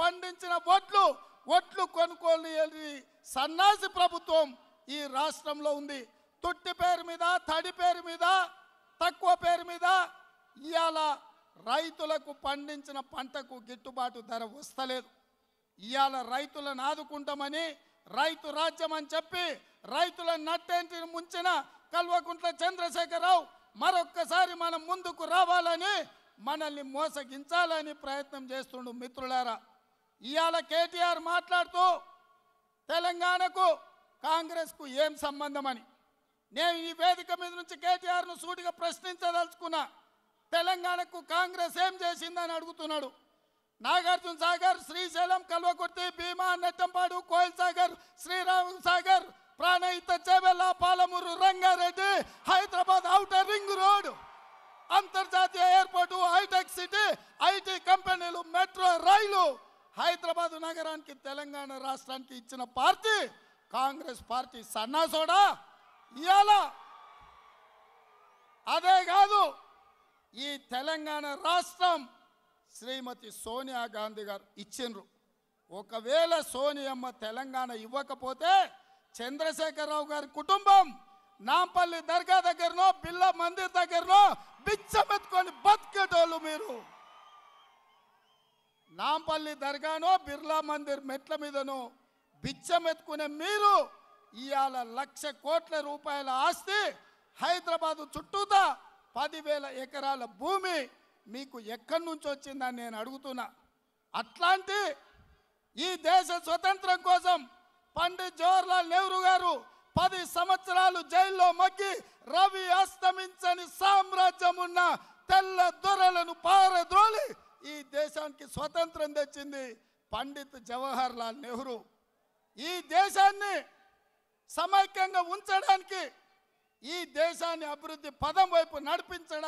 పండించిన ఓట్లు ఓట్లు కొనుక్కోలేని సన్నాసి ప్రభుత్వం ఈ రాష్ట్రంలో ఉంది తొట్టి పేరు మీద తడి పేరు మీద తక్కువ పేరు మీద ఇవాళ రైతులకు పండించిన పంటకు గిట్టుబాటు ధర వస్తలేదు ఇవాళ రైతులను ఆదుకుంటామని రైతు రాజ్యం అని చెప్పి రైతుల నట్టేంటిని ముంచిన కల్వకుంట్ల చంద్రశేఖరరావు మరొక్కసారి మనం ముందుకు రావాలని మనల్ని మోసగించాలని ప్రయత్నం చేస్తుండు మిత్రులారా ఇవాళ కేటీఆర్ మాట్లాడుతూ తెలంగాణకు కాంగ్రెస్కు ఏం సంబంధం అని నేను ఈ వేదిక మీద నుంచి కేటీఆర్ను సూటిగా ప్రశ్నించదలుచుకున్నా తెలంగాణకు కాంగ్రెస్ ఏం చేసిందని అడుగుతున్నాడు Nagarjuna Sagar Srisailam Kalwakurthy Bhima Nettempadu Koil Sagar Srirama Sagar Pranahita Chevella Palamuru Rangareddy Hyderabad outer ring road అంతర్జాతీయ ఎయిర్పోర్టు హైటెక్ సిటీ ఐటీ కంపెనీలు మెట్రో రైలు హైదరాబాద్ నగరానికి తెలంగాణ రాష్ట్రానికి ఇచ్చిన పార్టీ కాంగ్రెస్ పార్టీ సన్నాసోడా ఇవాళ అదే కాదు ఈ తెలంగాణ రాష్ట్రం శ్రీమతి సోనియా గాంధీ గారు ఇచ్చిండ్రు ఒకవేళ సోనియమ్మ తెలంగాణ ఇవ్వకపోతే చంద్రశేఖరరావు గారి కుటుంబం నాంపల్లి దర్గా దగ్గరనో బిల్ల మందిర్ దగ్గరనో బిచ్చమెత్తుకొని బతికేటోళ్ళు మీరు నాంపల్లి దర్గానో బిర్లా మందిర్ మెట్ల మీదనో బిచ్చమెత్తుకునే మీరు ఇవాళ లక్ష కోట్ల రూపాయల ఆస్తి హైదరాబాదు చుట్టూతా పదివేల ఎకరాల భూమి మీకు ఎక్కడి నుంచి వచ్చిందని నేను అడుగుతున్నా అట్లాంటి ఈ దేశ స్వతంత్రం కోసం పండిత్ జవహర్లాల్ నెహ్రూ గారు పది సంవత్సరాలు జైల్లో మగ్గి రవి అస్తమించని సామ్రాజ్యం ఉన్న తెల్ల దొరలను పారద్రోలి దేశానికి స్వతంత్రం తెచ్చింది పండిత్ జవహర్ లాల్ నెహ్రూ ఈ దేశాన్ని సమైక్యంగా ఉంచడానికి ఈ దేశాన్ని అభివృద్ధి పదం వైపు నడిపించడానికి